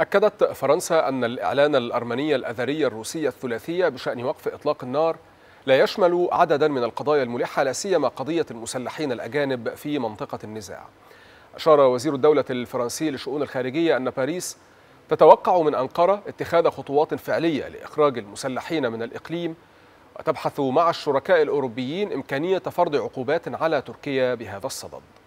أكدت فرنسا أن الإعلان الأرمني الأذري الروسي الثلاثية بشأن وقف إطلاق النار لا يشمل عددا من القضايا الملحة لا سيما قضية المسلحين الأجانب في منطقة النزاع. أشار وزير الدولة الفرنسي لشؤون الخارجية أن باريس تتوقع من أنقرة اتخاذ خطوات فعلية لإخراج المسلحين من الإقليم وتبحث مع الشركاء الأوروبيين إمكانية فرض عقوبات على تركيا بهذا الصدد.